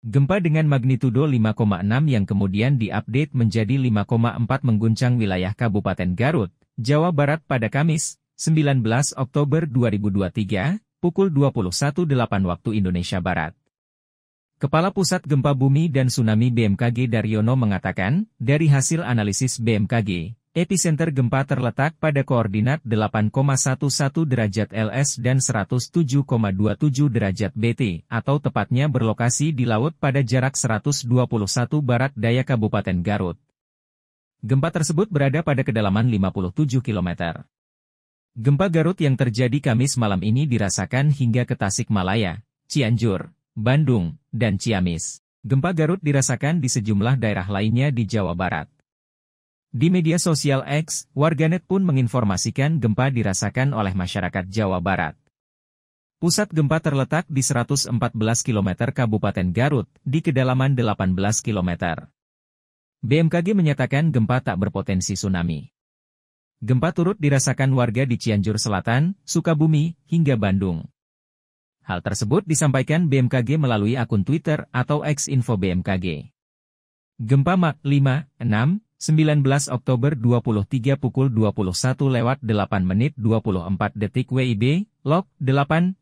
Gempa dengan magnitudo 5,6 yang kemudian diupdate menjadi 5,4 mengguncang wilayah Kabupaten Garut, Jawa Barat pada Kamis, 19 Oktober 2023, pukul 21.08 waktu Indonesia Barat. Kepala Pusat Gempa Bumi dan Tsunami BMKG Daryono mengatakan, dari hasil analisis BMKG, Epicenter gempa terletak pada koordinat 8,11 derajat LS dan 107,27 derajat BT, atau tepatnya berlokasi di laut pada jarak 121 barat daya Kabupaten Garut. Gempa tersebut berada pada kedalaman 57 km. Gempa Garut yang terjadi Kamis malam ini dirasakan hingga ke Tasik Malaya, Cianjur, Bandung, dan Ciamis. Gempa Garut dirasakan di sejumlah daerah lainnya di Jawa Barat. Di media sosial X, warganet pun menginformasikan gempa dirasakan oleh masyarakat Jawa Barat. Pusat gempa terletak di 114 km Kabupaten Garut, di kedalaman 18 km. BMKG menyatakan gempa tak berpotensi tsunami. Gempa turut dirasakan warga di Cianjur Selatan, Sukabumi, hingga Bandung. Hal tersebut disampaikan BMKG melalui akun Twitter atau X Info BMKG. Gempa Mak 5, 6, 19 Oktober 23 pukul 21 lewat 8 menit 24 detik WIB, log 809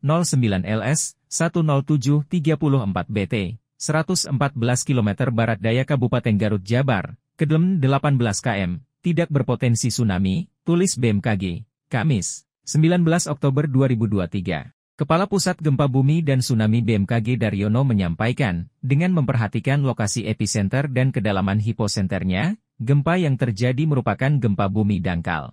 LS 10734 BT, 114 km barat daya Kabupaten Garut Jabar, kedem 18 km, tidak berpotensi tsunami, tulis BMKG, Kamis, 19 Oktober 2023. Kepala Pusat Gempa Bumi dan Tsunami BMKG Daryono menyampaikan, dengan memperhatikan lokasi epicenter dan kedalaman hiposenternya, Gempa yang terjadi merupakan gempa bumi dangkal.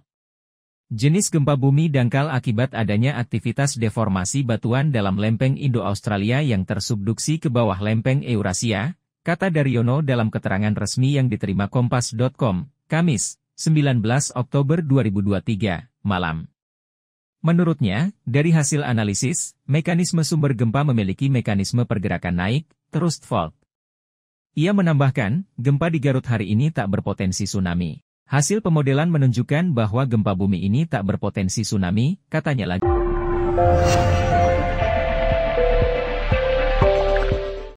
Jenis gempa bumi dangkal akibat adanya aktivitas deformasi batuan dalam lempeng Indo-Australia yang tersubduksi ke bawah lempeng Eurasia, kata Daryono dalam keterangan resmi yang diterima Kompas.com, Kamis, 19 Oktober 2023, malam. Menurutnya, dari hasil analisis, mekanisme sumber gempa memiliki mekanisme pergerakan naik, terus fault, ia menambahkan, gempa di Garut hari ini tak berpotensi tsunami. Hasil pemodelan menunjukkan bahwa gempa bumi ini tak berpotensi tsunami, katanya lagi.